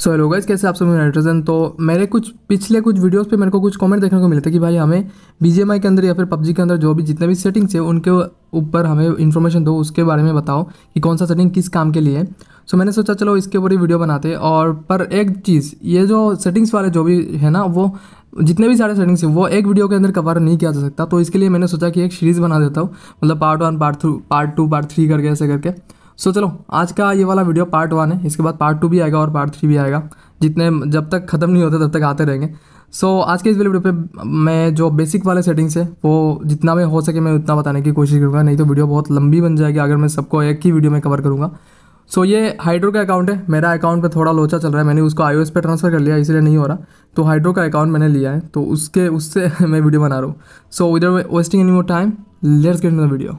so hello guys कैसे आप सब नाइट्रोजन तो मेरे कुछ पिछले कुछ वीडियोस पे मेरे को कुछ कमेंट देखने को मिले थे कि भाई हमें बी के अंदर या फिर पबजी के अंदर जो भी जितने भी सेटिंग्स है उनके ऊपर हमें इन्फॉर्मेशन दो उसके बारे में बताओ कि कौन सा सेटिंग किस काम के लिए है सो मैंने सोचा चलो इसके ऊपर ही वीडियो बनाते और पर एक चीज़ ये जो सेटिंग्स वाले जो भी है ना वो जितने भी सारे सेटिंग्स हैं वो एक वीडियो के अंदर कवर नहीं किया जा सकता तो इसके लिए मैंने सोचा कि एक सीरीज़ बना देता हूँ मतलब part one part through part two part three करके ऐसे करके सो so, चलो आज का ये वाला वीडियो पार्ट वन है इसके बाद पार्ट टू भी आएगा और पार्ट थ्री भी आएगा जितने जब तक ख़त्म नहीं होते तब तक आते रहेंगे सो so, आज के इस वीडियो पे मैं जो बेसिक वाले सेटिंग्स है वो जितना भी हो सके मैं उतना बताने की कोशिश करूँगा नहीं तो वीडियो बहुत लंबी बन जाएगी अगर मैं सबको एक ही वीडियो में कवर करूँगा सो so, ये हाइड्रो का अकाउंट है मेरा अकाउंट पे थोड़ा लोचा चल रहा है मैंने उसको आई पे ट्रांसफ़र कर लिया इसलिए नहीं हो रहा तो हाइड्रो का अकाउंट मैंने लिया है तो उसके उससे मैं वीडियो बना रहा हूँ सो इधर wasting any more time let's get in the video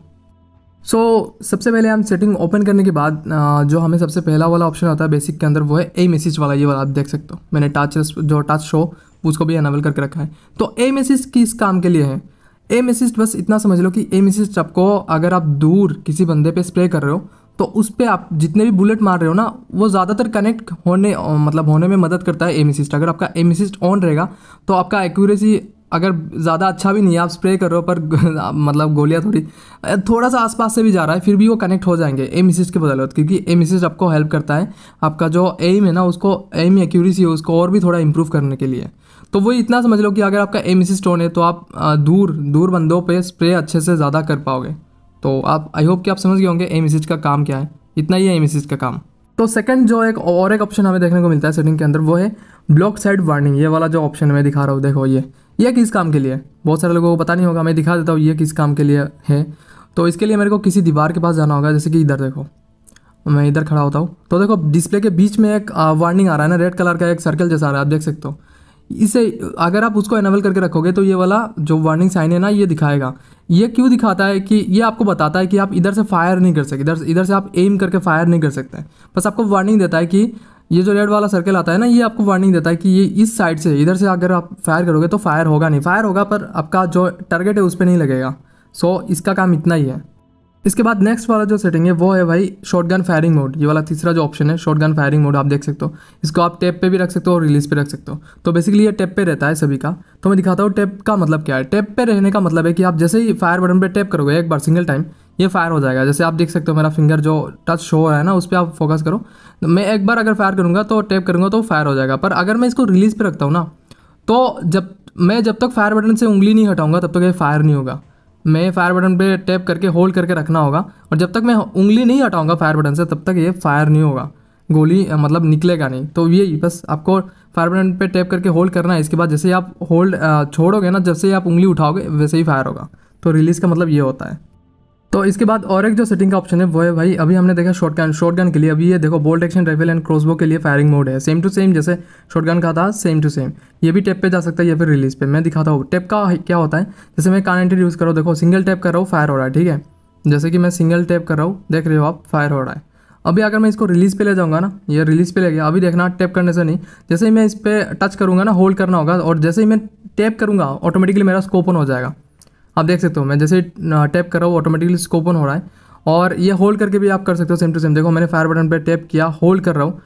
so so, सबसे पहले हम सेटिंग ओपन करने के बाद जो हमें सबसे पहला वाला ऑप्शन आता है बेसिक के अंदर वो है ए मैसेज वाला ये वाला आप देख सकते हो मैंने टच जो टच शो उसको भी अनावल करके रखा है तो ए मैसेज किस काम के लिए है ए मैसेज बस इतना समझ लो कि ए मैसेज आपको अगर आप दूर किसी बंदे पे स्प्रे कर रहे हो तो उस पर आप जितने भी बुलेट मार रहे हो ना वो ज़्यादातर कनेक्ट होने मतलब होने में मदद करता है एम असिस्ट अगर आपका एम असिस्ट ऑन रहेगा तो आपका एक्यूरेसी अगर ज़्यादा अच्छा भी नहीं है आप स्प्रे कर रहे हो पर मतलब गोलियाँ थोड़ी थोड़ा सा आसपास से भी जा रहा है फिर भी वो कनेक्ट हो जाएंगे एम एसिस के बदलत क्योंकि एम एसिस आपको हेल्प करता है आपका जो एम है ना उसको एम एक्यूरेसी है उसको और भी थोड़ा इम्प्रूव करने के लिए तो वो इतना समझ लो कि अगर आपका एम एसिस होने है तो आप दूर दूर बंदों पर स्प्रे अच्छे से ज़्यादा कर पाओगे तो आप आई होप कि आप समझ गए होंगे एम का काम क्या है इतना ही है एम का काम तो सेकंड जो एक और एक ऑप्शन हमें देखने को मिलता है सेटिंग के अंदर वो है ब्लॉक साइड वार्निंग ये वाला जो ऑप्शन मैं दिखा रहा हूँ देखो ये यह किस काम के लिए बहुत सारे लोगों को पता नहीं होगा मैं दिखा देता हूँ यह किस काम के लिए है तो इसके लिए मेरे को किसी दीवार के पास जाना होगा जैसे कि इधर देखो मैं इधर खड़ा होता हूँ तो देखो डिस्प्ले के बीच में एक वार्निंग आ रहा है ना रेड कलर का एक सर्कल जैसा आ रहा है आप देख सकते हो इसे अगर आप उसको एनेबल करके रखोगे तो ये वाला जो वार्निंग साइन है ना ये दिखाएगा ये क्यों दिखाता है कि ये आपको बताता है कि आप इधर से फायर नहीं कर सकते इधर इधर से आप एम करके फायर नहीं कर सकते बस आपको वार्निंग देता है कि ये जो रेड वाला सर्कल आता है ना ये आपको वार्निंग देता है कि ये इस साइड से इधर से अगर आप फायर करोगे तो फायर होगा नहीं फायर होगा पर आपका जो टारगेट है उस पर नहीं लगेगा सो so, इसका काम इतना ही है इसके बाद नेक्स्ट वाला जो सेटिंग है वो है भाई शॉटगन फायरिंग मोड ये वाला तीसरा जो ऑप्शन है शॉटगन फायरिंग मोड आप देख सकते हो इसको आप टैप पे भी रख सकते हो और रिलीज पे रख सकते हो तो बेसिकली ये टैप पे रहता है सभी का तो मैं दिखाता हूँ टैप का मतलब क्या है टैप पे रहने का मतलब है कि आप जैसे ही फायर बटन पर टैप करोगे एक बार सिंगल टाइम ये फायर हो जाएगा जैसे आप देख सकते हो मेरा फिंगर जो टच शो है ना उस पर आप फोकस करो तो मैं एक बार अगर फायर करूँगा तो टैप करूँगा तो फायर हो जाएगा पर अगर मैं इसको रिलीज़ पर रखता हूँ ना तो जब मैं जब तक फायर बटन से उंगली नहीं हटाऊँगा तब तक ये फायर नहीं होगा मैं फायर बटन पे टैप करके होल्ड करके रखना होगा और जब तक मैं उंगली नहीं हटाऊंगा फायर बटन से तब तक ये फायर नहीं होगा गोली मतलब निकलेगा नहीं तो ये बस आपको फायर बटन पे टैप करके होल्ड करना है इसके बाद जैसे ही आप होल्ड छोड़ोगे ना जब से आप उंगली उठाओगे वैसे ही फायर होगा तो रिलीज़ का मतलब ये होता है तो इसके बाद और एक जो सेटिंग का ऑप्शन है वो है भाई अभी हमने देखा शॉर्ट गन शॉर्ट गन के लिए अभी ये देखो bolt action rifle and crossbow के लिए फायरिंग मोड है सेम टू सेम जैसे शॉर्ट गन का था सेम टू सेम ये भी टैप पे जा सकता है या फिर रिलीज पे मैं दिखाता हूँ टैप का क्या होता है जैसे मैं कानेंटेड यूज़ कर रहा हूँ देखो सिंगल टैप कर रहा हूँ फायर हो रहा है ठीक है जैसे कि मैं सिंगल टैप कर रहा हूँ देख रहे हो आप फायर हो रहा है अभी अगर मैं इसको रिलीज़ पे ले जाऊंगा ना ये रिलीज़ पे ले गया अभी देखना टैप करने से नहीं जैसे ही मैं इस पर टच करूँगा ना होल्ड करना होगा और जैसे ही मैं टैप करूँगा ऑटोमेटिकली मेरा स्कोपन हो जाएगा आप देख सकते हो मैं जैसे टैप कर रहा हूँ ऑटोमेटिकली इसको ओपन हो रहा है और ये होल्ड करके भी आप कर सकते हो सेम टू सेम देखो मैंने फायर बटन पर टैप किया होल्ड कर रहा हूँ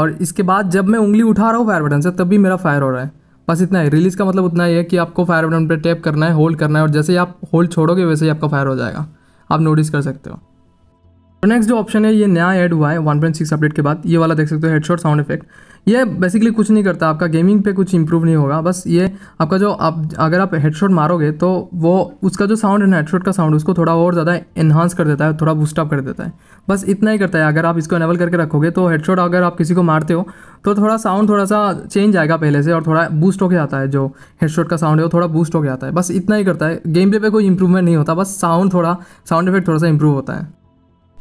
और इसके बाद जब मैं उंगली उठा रहा हूँ फायर बटन से तब भी मेरा फायर हो रहा है बस इतना ही रिलीज़ का मतलब उतना ही है कि आपको फायर बटन पर टैप करना है होल्ड करना है और जैसे ही आप होल्ड छोड़ोगे वैसे ही आपका फायर हो जाएगा आप नोटिस कर सकते हो तो नेक्स्ट जो ऑप्शन है ये नया ऐड हुआ है 1.6 अपडेट के बाद ये वाला देख सकते हो हेडशॉट साउंड इफेक्ट ये बेसिकली कुछ नहीं करता आपका गेमिंग पे कुछ इंप्रूव नहीं होगा बस ये आपका जो आप अगर आप हेडशॉट मारोगे तो वो उसका जो साउंड है हेडशॉट का साउंड उसको थोड़ा और ज़्यादा इन्हांस कर देता है थोड़ा बूस्टअप कर देता है बस इतना ही करता है अगर आप इसको एनेबल करके रखोगे तो हेडशॉट अगर आप किसी को मारते हो तो थोड़ा साउंड थोड़ा सा चेंज आएगा पहले से और थोड़ा बूस्ट होके आता है जो हेडशॉट का साउंड है वो थोड़ा बूस्ट होके आता है बस इतना ही करता है गेम पे पे कोई इंप्रूवमेंट नहीं होता बस साउंड थोड़ा साउंड इफेक्ट थोड़ा सा इंप्रूव होता है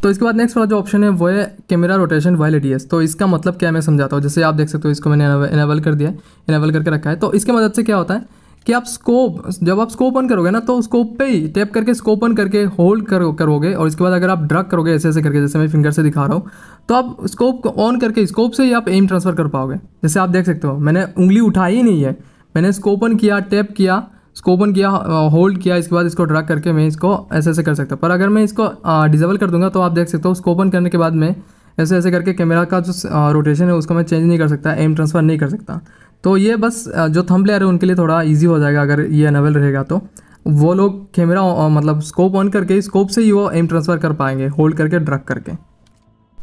तो इसके बाद नेक्स्ट वाला जो ऑप्शन है वो है कैमरा रोटेशन वाइल एडीएस तो इसका मतलब क्या मैं समझाता हूँ जैसे आप देख सकते हो इसको मैंने इनेबल कर दिया है इनेबल करके रखा है तो इसके मदद से क्या होता है कि आप स्कोप जब आप स्कोप ऑन करोगे ना तो स्कोप पे ही टैप करके स्कोप ऑन करके होल्ड करो करोगे और इसके बाद अगर आप ड्रग करोगे ऐसे ऐसे करके जैसे मैं फिंगर से दिखा रहा हूँ तो आप स्कोप ऑन करके स्कोप से ही आप एम ट्रांसफ़र कर पाओगे जैसे आप देख सकते हो मैंने उंगली उठाई ही नहीं है मैंने स्कोप ऑन किया टैप किया इसको ओपन किया होल्ड किया इसके बाद इसको ड्रा करके मैं इसको ऐसे ऐसे कर सकता हूँ पर अगर मैं इसको डिजेबल कर दूंगा तो आप देख सकते हो उसको ओपन करने के बाद मैं ऐसे ऐसे करके कैमरा का जो रोटेशन है उसको मैं चेंज नहीं कर सकता एम ट्रांसफ़र नहीं कर सकता तो ये बस जो थम प्लेयर है उनके लिए थोड़ा ईजी हो जाएगा अगर ये अनेबल रहेगा तो वो लोग कैमरा मतलब स्कोप ऑन करके स्कोप से ही वो एम ट्रांसफ़र कर पाएंगे होल्ड करके ड्रग करके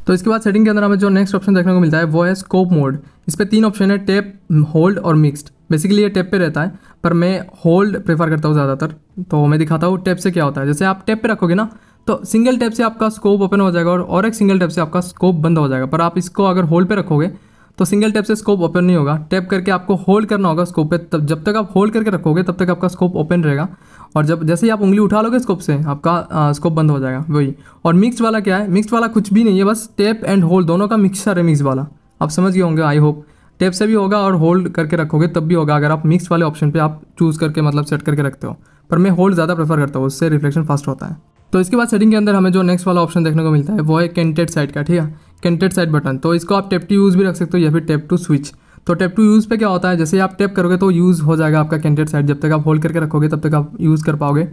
तो इसके बाद सेटिंग के अंदर हमें जो नेक्स्ट ऑप्शन देखने को मिलता है वो है स्कोप मोड इस पर तीन ऑप्शन है टेप होल्ड और मिक्स्ड बेसिकली ये टैप पे रहता है पर मैं होल्ड प्रेफर करता हूँ ज़्यादातर तो मैं दिखाता हूँ टैप से क्या होता है जैसे आप टैप पे रखोगे ना तो सिंगल टैप से आपका स्कोप ओपन हो जाएगा और, और एक सिंगल टैप से आपका स्कोप बंद हो जाएगा पर आप इसको अगर होल्ड पे रखोगे तो सिंगल टैप से स्कोप ओपन नहीं होगा टैप करके आपको होल्ड करना होगा स्कोप पे तब जब तक आप होल्ड करके रखोगे तब तक आपका स्कोप ओपन रहेगा और जब जैसे ही आप उंगली उठा लोगे स्कोप से आपका आ, स्कोप बंद हो जाएगा वही और मिक्स वाला क्या है मिक्स वाला कुछ भी नहीं है बस टैप एंड होल्ड दोनों का मिक्सर है मिक्स वाला आप समझ गए होंगे आई होप टेप से भी होगा और होल्ड करके रखोगे तब भी होगा अगर आप मिक्स वाले ऑप्शन पे आप चूज़ करके मतलब सेट करके रखते हो पर मैं होल्ड ज़्यादा प्रेफर करता हूँ उससे रिफ्लेक्शन फास्ट होता है तो इसके बाद सेटिंग के अंदर हमें जो नेक्स्ट वाला ऑप्शन देखने को मिलता है वो है कैंटेड साइड का ठीक है कैंटेड साइड बटन तो इसको आप टेप टू यूज़ भी रख सकते हो या फिर टेप टू स्विच तो टेप टू यूज़ पे क्या होता है जैसे आप टेप करोगे तो यूज़ हो जाएगा आपका कैंटेड साइड जब तक आप होल्ड करके रखोगे तब तक आप यूज़ कर पाओगे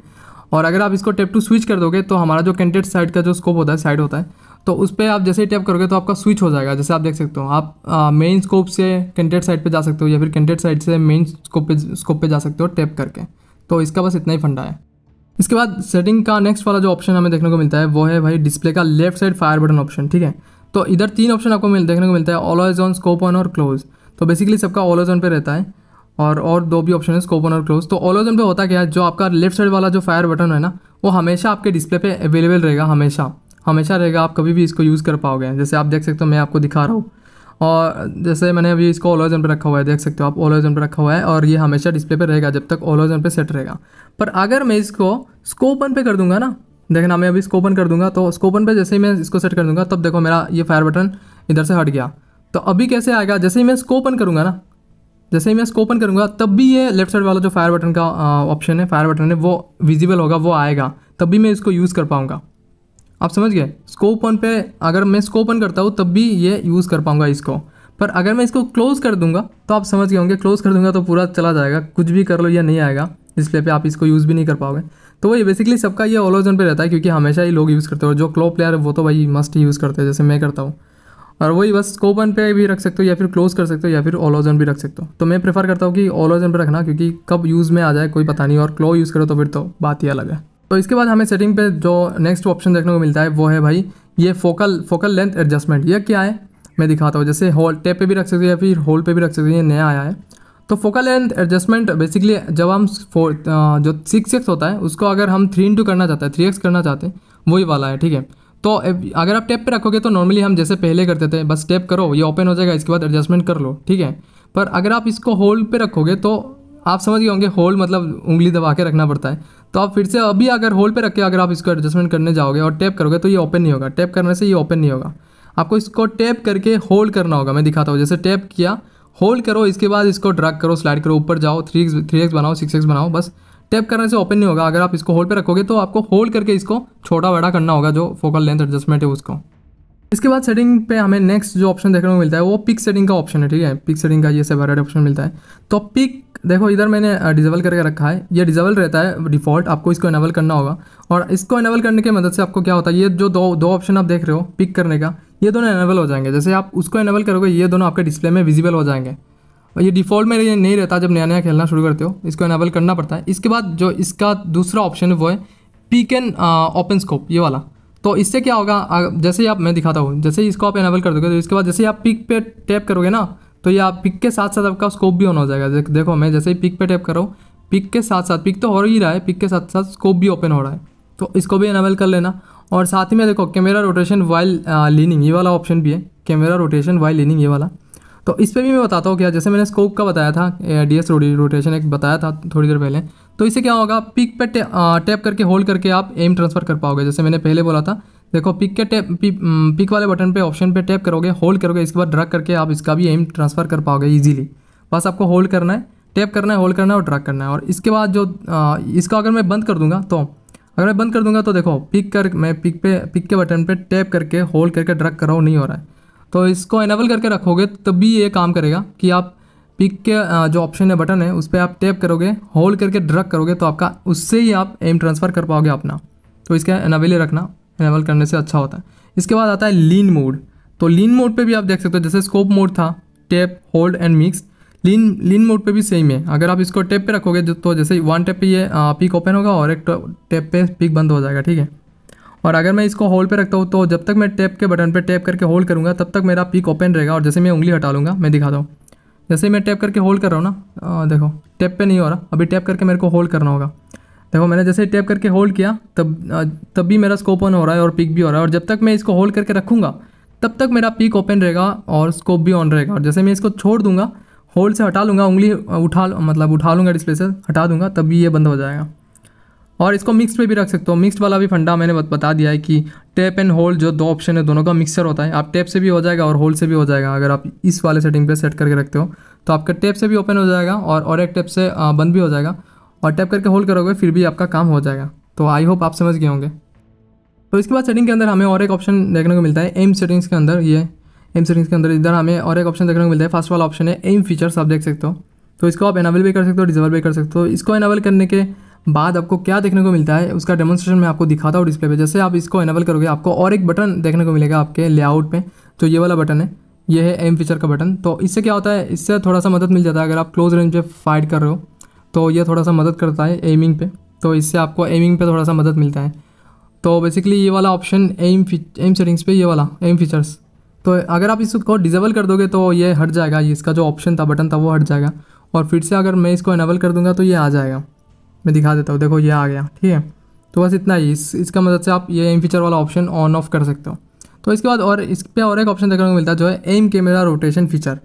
और अगर आप इसको टैप टू स्विच कर दोगे तो हमारा जो कैंडिडेट साइड का जो स्कोप होता है साइड होता है तो उस पर आप जैसे ही टैप करोगे तो आपका स्विच हो जाएगा जैसे आप देख सकते हो आप मेन स्कोप से कैंडिडेट साइड पे जा सकते हो या फिर कैंडिडेट साइड से मेन स्कोप पे स्कोप पे जा सकते हो टैप करके तो इसका बस इतना ही फंडा है इसके बाद सेटिंग का नेक्स्ट वाला जो ऑप्शन हमें देखने को मिलता है वो है भाई डिस्प्ले का left side fire button option ठीक है तो इधर तीन ऑप्शन आपको मिल देखने को मिलता है ऑलवेज ऑन स्कोप ऑन और क्लोज तो बेसिकली सबका ऑलवेज ऑन पे रहता है और और दो भी ऑप्शन है स्कोपन और क्लोज तो ऑल ओजन पे होता क्या है जो आपका लेफ्ट साइड वाला जो फायर बटन है ना वो हमेशा आपके डिस्प्ले पे अवेलेबल रहेगा हमेशा हमेशा रहेगा आप कभी भी इसको यूज़ कर पाओगे जैसे आप देख सकते हो मैं आपको दिखा रहा हूँ और जैसे मैंने अभी इसको ओलोजन पर रखा हुआ है देख सकते हो आप ओलोजन पर रखा हुआ है और ये हमेशा डिस्प्ले पर रहेगा जब तक ओलोजन पर सेट रहेगा पर अगर मैं इसको स्कोपन पे कर दूंगा ना देखना मैं अभी स्कोपन कर दूँगा तो स्कोपन पर जैसे ही मैं इसको सेट कर दूँगा तब देखो मेरा ये फायर बटन इधर से हट गया तो अभी कैसे आएगा जैसे ही मैं स्कोपन करूँगा ना जैसे ही मैं इसको ओपन करूँगा तब भी ये लेफ्ट साइड वाला जो फायर बटन का ऑप्शन है फायर बटन है वो विजिबल होगा वो आएगा तब भी मैं इसको यूज़ कर पाऊँगा आप समझ गए स्कोप ऑन पे अगर मैं स्कोप ऑन करता हूँ तब भी ये यूज़ कर पाऊँगा इसको पर अगर मैं इसको क्लोज़ कर दूंगा तो आप समझ गए होंगे क्लोज़ कर दूँगा तो पूरा चला जाएगा कुछ भी कर लो या नहीं आएगा डिस्प्ले पे आप इसको यूज़ भी नहीं कर पाओगे तो वही बेसिकली सबका ये ऑलोजन पे रहता है क्योंकि हमेशा ही लोग यूज़ करते हो जो क्लो प्लेयर है वो तो भाई मस्ट यूज़ करते हैं जैसे मैं करता हूँ और वही बस स्कोप पे भी रख सकते हो या फिर क्लोज कर सकते हो या फिर ओलोजन भी रख सकते हो तो मैं प्रेफर करता हूँ कि ओलोजन पे रखना क्योंकि कब यूज़ में आ जाए कोई पता नहीं और क्लो यूज़ करो तो फिर तो बात ही अलग है तो इसके बाद हमें सेटिंग पे जो नेक्स्ट ऑप्शन देखने को मिलता है वो है भाई ये फोकल फोकल लेंथ एडजस्टमेंट यह क्या है मैं दिखाता हूँ जैसे हॉल टेप पर भी रख सकते हो या फिर होल पर भी रख सकते हो ये नया आया है तो फोकल लेंथ एडजस्टमेंट बेसिकली जब हम जो सिक्स एक्स होता है उसको अगर हम थ्री इंटू करना चाहते हैं थ्री एक्स करना चाहते हैं वही वाला है ठीक है तो अगर आप टैप पे रखोगे तो नॉर्मली हम जैसे पहले करते थे बस टैप करो ये ओपन हो जाएगा इसके बाद एडजस्टमेंट कर लो ठीक है पर अगर आप इसको होल्ड पे रखोगे तो आप समझ गए होंगे होल्ड मतलब उंगली दबा के रखना पड़ता है तो आप फिर से अभी अगर होल्ड पे रख के अगर आप इसको एडजस्टमेंट करने जाओगे और टैप करोगे तो ये ओपन नहीं होगा टैप करने से ये ओपन नहीं होगा आपको इसको टैप करके होल्ड करना होगा मैं दिखाता हूँ जैसे टैप किया होल्ड करो इसके बाद इसको ड्रग करो स्लाइड करो ऊपर जाओ थ्री थ्री एक्स बनाओ सिक्स एक्स बनाओ बस टैप करने से ओपन नहीं होगा अगर आप इसको होल्ड पर रखोगे तो आपको होल्ड करके इसको छोटा बड़ा करना होगा जो फोकल लेंथ एडजस्टमेंट है उसको इसके बाद सेटिंग पे हमें नेक्स्ट जो ऑप्शन देखने को मिलता है वो पिक सेटिंग का ऑप्शन है ठीक है पिक सेटिंग का ये सब ऑप्शन मिलता है तो पिक देखो इधर मैंने डिजेबल करके रखा है ये डिजेबल रहता है डिफ़ॉल्ट आपको इसको एनेबल करना होगा और इसको एनेबल करने की मदद से आपको क्या होता है ये जो दो दो ऑप्शन आप देख रहे हो पिक करने का ये दोनों एनेबल हो जाएंगे जैसे आप उसको एनेबल करोगे ये दोनों आपके डिस्प्ले में विजिबल हो जाएंगे ये डिफ़ॉल्ट में ये नहीं रहता जब नया नया खेलना शुरू करते हो इसको इनेबल करना पड़ता है इसके बाद जो इसका दूसरा ऑप्शन है वो है पी कैन ओपन स्कोप ये वाला तो इससे क्या होगा जैसे ही आप मैं दिखाता हूँ जैसे ही इसको आप इनेबल कर दोगे तो इसके बाद जैसे ही आप पिक पे टैप करोगे ना तो ये आप पिक के साथ साथ आपका स्कोप भी ऑन हो जाएगा देखो मैं जैसे ही पिक पे टैप कर रहा हूँ पिक के साथ साथ पिक तो हो ही रहा है पिक के साथ साथ स्कोप भी ओपन हो रहा है तो इसको भी इनेबल कर लेना और साथ ही में देखो कैमरा रोटेशन वाइल लीनिंग ये वाला ऑप्शन भी है कैमरा रोटेशन वाइल लीनिंग ये वाला तो इस पर भी मैं बताता हूँ क्या जैसे मैंने स्कोप का बताया था डी एस रोटेशन एक बताया था थोड़ी देर पहले तो इसे क्या होगा पिक पे टैप करके होल्ड करके आप एम ट्रांसफ़र कर पाओगे जैसे मैंने पहले बोला था देखो पिक के टैप पिक वाले बटन पे ऑप्शन पे टैप करोगे होल्ड करोगे इसके बाद ड्रग करके आप इसका भी एम ट्रांसफ़र कर पाओगे इजीली बस आपको होल्ड करना है टैप करना है होल्ड करना है और ड्रग करना है और इसके बाद जो आ, इसका अगर मैं बंद कर दूंगा तो अगर मैं बंद कर दूंगा तो देखो पिक कर मैं पिक पे पिक के बटन पर टैप करके होल्ड करके ड्रग कर रहा हूँ नहीं हो रहा है तो इसको इनेबल करके रखोगे तभी ये काम करेगा कि आप पिक के जो ऑप्शन है बटन है उस पर आप टैप करोगे होल्ड करके ड्रग करोगे तो आपका उससे ही आप एम ट्रांसफ़र कर पाओगे अपना तो इसका इनेबल रखना इनेबल करने से अच्छा होता है इसके बाद आता है लीन मोड तो लीन मोड पे भी आप देख सकते हो जैसे स्कोप मोड था tap hold and mix lean lean mode पे भी सेम है अगर आप इसको टैप पे रखोगे तो जैसे वन टैप पे ये पिक ओपन होगा और एक टैप पे पिक बंद हो जाएगा ठीक है और अगर मैं इसको होल्ड पे रखता हूँ तो जब तक मैं टैप के बटन पे टैप करके होल्ड करूँगा तब तक मेरा पिक ओपन रहेगा और जैसे मैं उंगली हटा लूँगा मैं दिखाता हूँ जैसे मैं टैप करके होल्ड कर रहा हूँ ना आ, देखो टैप पे नहीं हो रहा अभी टैप करके मेरे को होल्ड करना होगा देखो मैंने जैसे टैप करके होल्ड किया तब तब भी मेरा स्कोप ऑन हो रहा है और पिक भी हो रहा है और जब तक मैं इसको होल्ड करके रखूँगा तब तक मेरा पिक ओपन रहेगा और स्कोप भी ऑन रहेगा और जैसे मैं इसको छोड़ दूँगा होल्ड से हटा लूँगा उंगली उठा मतलब उठा लूँगा डिस्प्ले से हटा दूँगा तब भी ये बंद हो जाएगा और इसको मिक्स में भी रख सकते हो मिक्स वाला भी फंडा मैंने बता दिया है कि टैप एंड होल्ड जो दो ऑप्शन है दोनों का मिक्सर होता है आप टैप से भी हो जाएगा और होल्ड से भी हो जाएगा अगर आप इस वाले सेटिंग पे सेट करके रखते हो तो आपका टैप से भी ओपन हो जाएगा और और एक टैप से बंद भी हो जाएगा और टैप करके होल्ड करोगे फिर भी आपका काम हो जाएगा तो आई होप आप समझ गए होंगे तो इसके बाद सेटिंग के अंदर हमें और एक ऑप्शन देखने को मिलता है एम सेटिंग्स के अंदर ये एम सेटिंग्स के अंदर इधर हमें और एक ऑप्शन देखने को मिलता है फर्स्ट वाला ऑप्शन है एम फीचर्स आप देख सकते हो तो इसको आप एनावल भी कर सकते हो डिजेबल भी कर सकते हो इसको एनावल करने के बाद आपको क्या देखने को मिलता है उसका डेमोस्ट्रेशन मैं आपको दिखाता हूँ डिस्प्ले पे जैसे आप इसको एनेबल करोगे आपको और एक बटन देखने को मिलेगा आपके लेआउट में जो ये वाला बटन है ये है एम फीचर का बटन तो इससे क्या होता है इससे थोड़ा सा मदद मिल जाता है अगर आप क्लोज रेंज पे फाइट कर रहे हो तो ये थोड़ा सा मदद करता है एमिंग पे तो इससे आपको एमिंग पे थोड़ा सा मदद मिलता है तो बेसिकली ये वाला ऑप्शन एम एम सेटिंग्स पे ये वाला एम फीचर्स तो अगर आप इसको डिजेबल कर दोगे तो ये हट जाएगा इसका जो ऑप्शन था बटन था वो हट जाएगा और फिर से अगर मैं इसको एनेबल कर दूंगा तो ये आ जाएगा मैं दिखा देता हूँ देखो ये आ गया ठीक है तो बस इतना ही इस इसका मदद मतलब से आप ये एम फीचर वाला ऑप्शन ऑन ऑफ कर सकते हो तो इसके बाद और इस पर और एक ऑप्शन देखने को मिलता है जो है एम कैमरा रोटेशन फीचर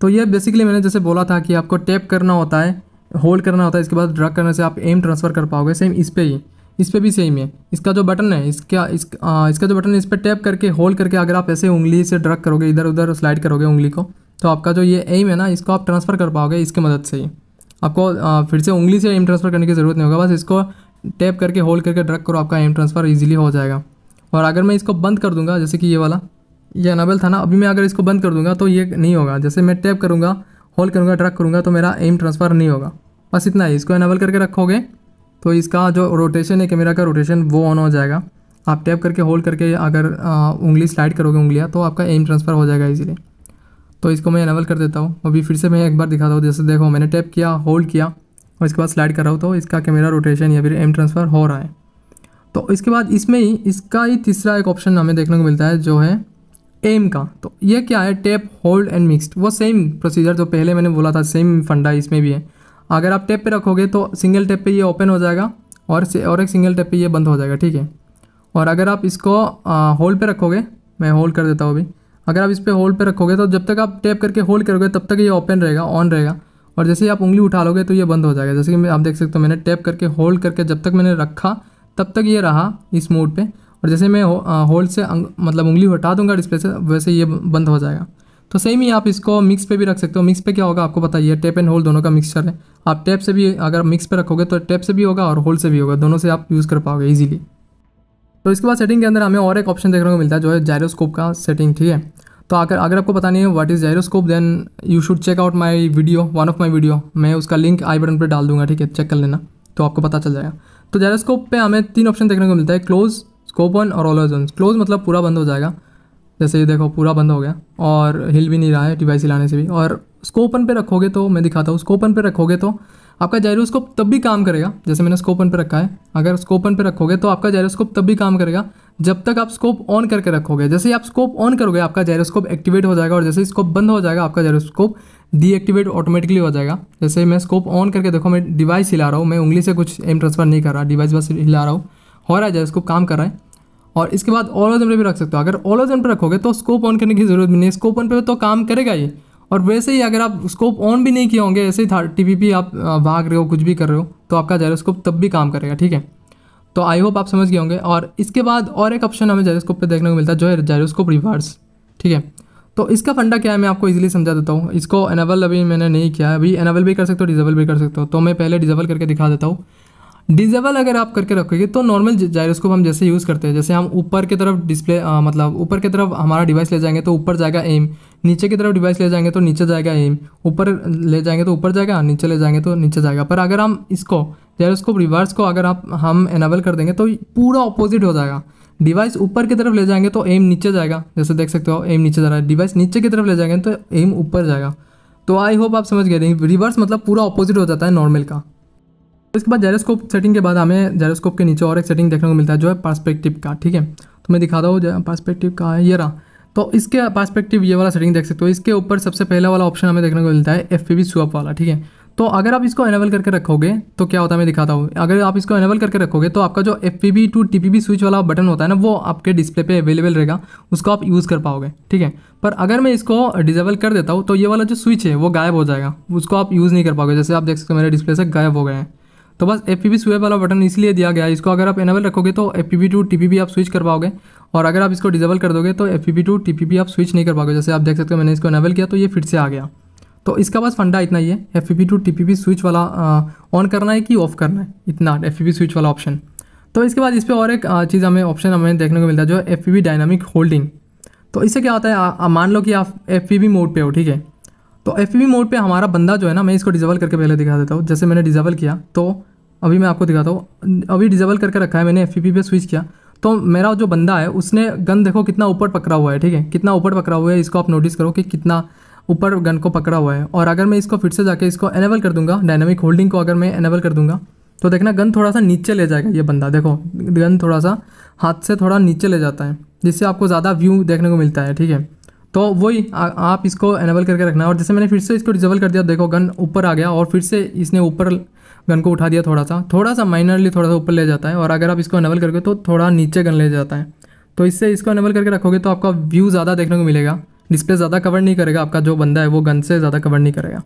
तो ये बेसिकली मैंने जैसे बोला था कि आपको टैप करना होता है होल्ड करना होता है इसके बाद ड्रग करने से आप एम ट्रांसफ़र कर पाओगे सेम इस पर ही इस पर भी सेम है इसका जो बटन है इसका इस, आ, इसका जो बटन है इस पर टैप करके होल्ड करके अगर आप ऐसे उंगली से ड्रग करोगे इधर उधर स्लाइड करोगे उंगली को तो आपका जो ये एम है ना इसको आप ट्रांसफ़र कर पाओगे इसके मदद से ही आपको फिर से उंगली से एम ट्रांसफ़र करने की ज़रूरत नहीं होगा बस इसको टैप करके होल्ड करके ड्रग करो आपका एम ट्रांसफ़र ईजिली हो जाएगा और अगर मैं इसको बंद कर दूंगा जैसे कि ये वाला ये अनाबल था ना अभी मैं अगर इसको बंद कर दूंगा तो ये नहीं होगा जैसे मैं टैप करूँगा होल्ड करूँगा ड्रग करूँगा तो मेरा एम ट्रांसफ़र नहीं होगा बस इतना ही इसको एनाबल करके रखोगे तो इसका जो रोटेशन है कैमरा का रोटेशन वो ऑन हो जाएगा आप टैप करके होल्ड करके अगर आ, उंगली स्लाइड करोगे उंगलियाँ तो आपका एम ट्रांसफ़र हो जाएगा इजीली तो इसको मैं अनेबल कर देता हूँ अभी फिर से मैं एक बार दिखाता हूँ जैसे देखो मैंने टैप किया होल्ड किया और इसके बाद स्लाइड कर रहा हूँ तो इसका कैमरा रोटेशन या फिर एम ट्रांसफ़र हो रहा है तो इसके बाद इसमें ही इसका ही तीसरा एक ऑप्शन हमें देखने को मिलता है जो है एम का तो ये क्या है टैप होल्ड एंड मिक्सड वो सेम प्रोसीजर जो पहले मैंने बोला था सेम फंडा इसमें भी है अगर आप टैप पे रखोगे तो सिंगल टैप पे ये ओपन हो जाएगा और से और एक सिंगल टैप पे ये बंद हो जाएगा ठीक है और अगर आप इसको होल्ड पे रखोगे मैं होल्ड कर देता हूँ अभी अगर आप इस पर होल्ड पर रखोगे तो जब तक आप टैप करके होल्ड करोगे तब तक ये ओपन रहेगा ऑन रहेगा और जैसे ही आप उंगली उठा लोगे तो ये बंद हो जाएगा जैसे कि आप देख सकते हो मैंने टैप करके होल्ड करके जब तक मैंने रखा तब तक ये रहा इस मोड पर और जैसे मैं होल्ड से मतलब उंगली हटा दूंगा डिस्प्ले से वैसे ये बंद हो जाएगा तो सेम ही आप इसको मिक्स पे भी रख सकते हो मिक्स पे क्या होगा आपको पता ही है टैप एंड होल्ड दोनों का मिक्सचर है आप टैप से भी अगर मिक्स पे रखोगे तो टैप से भी होगा और होल्ड से भी होगा दोनों से आप यूज़ कर पाओगे ईजिली तो इसके बाद सेटिंग के अंदर हमें और एक ऑप्शन देखने को मिलता है जो है जायरोस्कोप का सेटिंग ठीक है तो अगर अगर आपको पता नहीं है what is gyroscope then you should check out my video one of my video मैं उसका लिंक आई बटन पर डाल दूंगा ठीक है चेक कर लेना तो आपको पता चल जाएगा तो जायरोस्कोप पे हमें तीन ऑप्शन देखने को मिलता है क्लोज स्कोप वन और ऑल जोन क्लोज मतलब पूरा बंद हो जाएगा जैसे ये देखो पूरा बंद हो गया और हिल भी नहीं रहा है डिवाइस हिलाने से भी और स्कोपन पर रखोगे तो मैं दिखाता हूँ स्कोपन पर रखोगे तो आपका जायरोस्कोप तब भी काम करेगा जैसे मैंने स्कोप ऑन पर रखा है अगर स्कोप ऑन पर रखोगे तो आपका जायरोस्कोप तब भी काम करेगा जब तक आप स्कोप ऑन करके रखोगे जैसे ही आप स्कोप ऑन करोगे आपका जायरोस्कोप एक्टिवेट हो जाएगा और जैसे ही स्कोप बंद हो जाएगा आपका जायरोस्कोप डीएक्टिवेट ऑटोमेटिकली हो जाएगा जैसे मैं स्कोप ऑन करके देखो मैं डिवाइस हिला रहा हूँ मैं उंगली से कुछ एम ट्रांसफर नहीं कर रहा डिवाइस बस हिला रहा हूँ हो रहा है जायरोस्कोप काम कर रहा है और इसके बाद ऑलोजन पर भी रख सकते हो अगर ऑलोजन पर रखोगे तो स्कोप ऑन करने की जरूरत भी नहीं है स्कोप ऑन पर तो काम करेगा ये और वैसे ही अगर आप स्कोप ऑन भी नहीं किए होंगे ऐसे ही था टी आप भाग रहे हो कुछ भी कर रहे हो तो आपका जेरोस्कोप तब भी काम करेगा ठीक है तो आई होप आप समझ गए होंगे और इसके बाद और एक ऑप्शन हमें जायरोस्कोप पर देखने को मिलता है जो है जेरोस्कोप रिवर्स ठीक है तो इसका फंडा क्या है मैं आपको इजीली समझा देता हूँ इसको एनेबल अभी मैंने नहीं किया अभी एनेबल भी कर सकते हो डिजेबल भी कर सकते हो तो मैं पहले डिजेबल करके दिखा देता हूँ डिजेबल अगर आप करके रखोगे तो नॉर्मल जायरोस्कोप हम जैसे यूज़ करते हैं जैसे हम ऊपर की तरफ डिस्प्ले आ, मतलब ऊपर की तरफ हमारा डिवाइस ले जाएंगे तो ऊपर जाएगा एम नीचे की तरफ डिवाइस ले जाएंगे तो नीचे जाएगा एम ऊपर ले जाएंगे तो ऊपर जाएगा नीचे ले जाएंगे तो नीचे जाएगा पर अगर हम इसको जायरोस्कोप रिवर्स को अगर आप हम एनाबल कर देंगे तो पूरा अपोजिट हो जाएगा डिवाइस ऊपर की तरफ ले जाएंगे तो एम नीचे जाएगा जैसे देख सकते हो एम नीचे जा रहा है डिवाइस नीचे की तरफ ले जाएंगे तो एम ऊपर जाएगा तो आई होप आप समझ गए रिवर्स मतलब पूरा अपोजिट हो जाता है नॉर्मल का इसके बाद जेरोस्कोप सेटिंग के बाद हमें जेरोस्कोप के नीचे और एक सेटिंग देखने को मिलता है जो है पर्सपेक्टिव का ठीक है तो मैं दिखाता हूँ पर्सपेक्टिव का है ये रहा तो इसके पर्सपेक्टिव ये वाला सेटिंग देख सकते हो इसके ऊपर सबसे पहला वाला ऑप्शन हमें देखने को मिलता है एफ पी वाला ठीक है तो अगर आप इसको एनेबल करके रखोगे तो क्या होता है मैं दिखाता हूँ अगर आप इसको एनेबल करके रखोगे तो आपका जो F P to T P switch वाला बटन होता है ना वो आपके डिस्प्ले पे अवेलेबल रहेगा उसको आप यूज़ कर पाओगे ठीक है पर अगर मैं इसको डिजेबल कर देता हूँ तो ये वाला जो स्विच है वो गायब हो जाएगा उसको आप यूज़ नहीं कर पाओगे जैसे आप देख सकते हो मेरे डिस्प्ले से गायब हो गए हैं तो बस एफ पी स्वेप वाला बटन इसलिए दिया गया इसको अगर आप एनेबल रखोगे तो एफ पी टू टी आप स्विच कर पाओगे और अगर आप इसको डिजेबल कर दोगे तो एफ पी टू टी आप स्विच नहीं कर पाओगे जैसे आप देख सकते हो मैंने इसको एनेबल किया तो ये फिर से आ गया तो इसका बस फंडा इतना ही है F P to T switch वाला ऑन करना है कि ऑफ करना है इतना एफ पी स्विच वाला ऑप्शन तो इसके बाद इस पर और एक चीज़ हमें ऑप्शन हमें देखने को मिलता है जो एफ पी डायनामिक होल्डिंग तो इससे क्या होता है मान लो कि आप एफ पी मोड पर हो ठीक है तो एफ मोड पर हमारा बंदा जो है ना मैं इसको डिजेबल करके पहले दिखा देता हूँ जैसे मैंने डिजेबल किया तो अभी मैं आपको दिखाता हूँ अभी डिजेबल करके रखा है मैंने एफ पे स्विच किया तो मेरा जो बंदा है उसने गन देखो कितना ऊपर पकड़ा हुआ है ठीक है कितना ऊपर पकड़ा हुआ है इसको आप नोटिस करो कि कितना ऊपर गन को पकड़ा हुआ है और अगर मैं इसको फिर से जाके इसको एनेबल कर दूंगा डायनामिक होल्डिंग को अगर मैं एनेबल कर दूंगा तो देखना गन थोड़ा सा नीचे ले जाएगा ये बंदा देखो गन थोड़ा सा हाथ से थोड़ा नीचे ले जाता है जिससे आपको ज़्यादा व्यू देखने को मिलता है ठीक है तो वही आप इसको एनेबल करके रखना है और जैसे मैंने फिर से इसको डिजेबल कर दिया देखो गन ऊपर आ गया और फिर से इसने ऊपर गन को उठा दिया थोड़ा सा थोड़ा सा माइनरली थोड़ा सा ऊपर ले जाता है और अगर आप इसको एनेबल करके तो थोड़ा नीचे गन ले जाता है तो इससे इसको एनेबल करके रखोगे तो आपका व्यू ज़्यादा देखने को मिलेगा डिस्प्ले ज़्यादा कवर नहीं करेगा आपका जो बंदा है वो गन से ज़्यादा कवर नहीं करेगा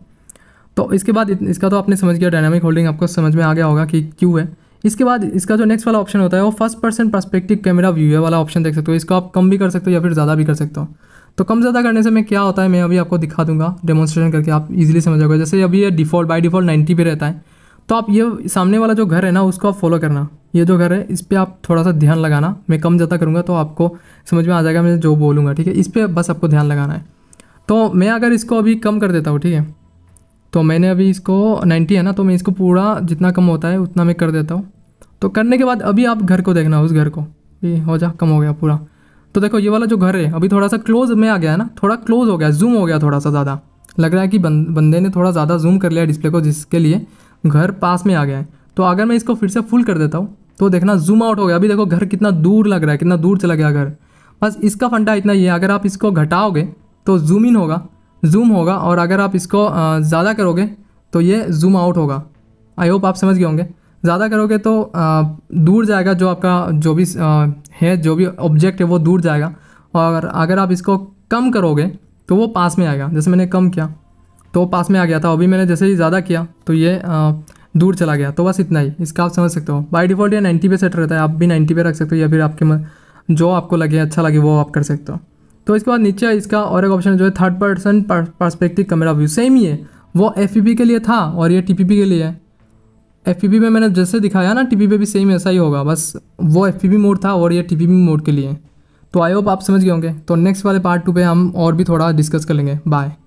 तो इसके बाद इसका तो आपने समझ गया डायनामिक होल्डिंग आपको समझ में आ गया होगा कि क्यों है इसके बाद इसका जो नेक्स्ट वाला ऑप्शन होता है वो first person perspective camera view वाला ऑप्शन देख सकते हो इसको आप कम भी कर सकते हो या फिर ज़्यादा भी कर सकते हो तो कम ज़्यादा करने से मैं क्या होता है मैं अभी आपको दिखा दूंगा डेमोन्स्ट्रेशन करके आप इजीली जाओगे जैसे अभी ये डिफ़ॉल्ट बाई डिफ़ॉल्ट नाइन्टी पे रहता है तो आप ये सामने वाला जो घर है ना उसको आप फॉलो करना ये जो घर है इस पर आप थोड़ा सा ध्यान लगाना मैं कम ज़्यादा करूँगा तो आपको समझ में आ जाएगा मैं जो बोलूँगा ठीक है इस पर बस आपको ध्यान लगाना है तो मैं अगर इसको अभी कम कर देता हूँ ठीक है तो मैंने अभी इसको नाइन्टी है ना तो मैं इसको पूरा जितना कम होता है उतना मैं कर देता हूँ तो करने के बाद अभी आप घर को देखना उस घर को ये हो जा कम हो गया पूरा तो देखो ये वाला जो घर है अभी थोड़ा सा क्लोज में आ गया है ना थोड़ा क्लोज हो गया जूम हो गया थोड़ा सा ज़्यादा लग रहा है कि बंदे ने थोड़ा ज़्यादा जूम कर लिया डिस्प्ले को जिसके लिए घर पास में आ गया है तो अगर मैं इसको फिर से फुल कर देता हूँ तो देखना जूम आउट हो गया अभी देखो घर कितना दूर लग रहा है कितना दूर चला गया घर बस इसका फंडा इतना ही है अगर आप इसको घटाओगे तो जूम इन होगा जूम होगा और अगर आप इसको ज़्यादा करोगे तो ये जूम आउट होगा आई होप आप समझ गए होंगे ज़्यादा करोगे तो दूर जाएगा जो आपका जो भी है जो भी ऑब्जेक्ट है वो दूर जाएगा और अगर आप इसको कम करोगे तो वो पास में आएगा जैसे मैंने कम किया तो पास में आ गया था अभी मैंने जैसे ही ज़्यादा किया तो ये दूर चला गया तो बस इतना ही इसका आप समझ सकते हो बाई डिफ़ॉल्ट ये नाइन्टी पे सेट रहता है आप भी नाइन्टी पे रख सकते हो या फिर आपके मन जो आपको लगे अच्छा लगे वो आप कर सकते हो तो इसके बाद नीचे इसका और एक ऑप्शन जो है third person perspective camera view same ही है वो एफ के लिए था और ये टी के लिए है एफ में मैंने जैसे दिखाया ना टी पे भी सेम ऐसा ही होगा बस वो एफ मोड था और ये टी पी मोड के लिए तो आई होप आप समझ गए होंगे तो नेक्स्ट वाले पार्ट टू पे हम और भी थोड़ा डिस्कस कर लेंगे बाय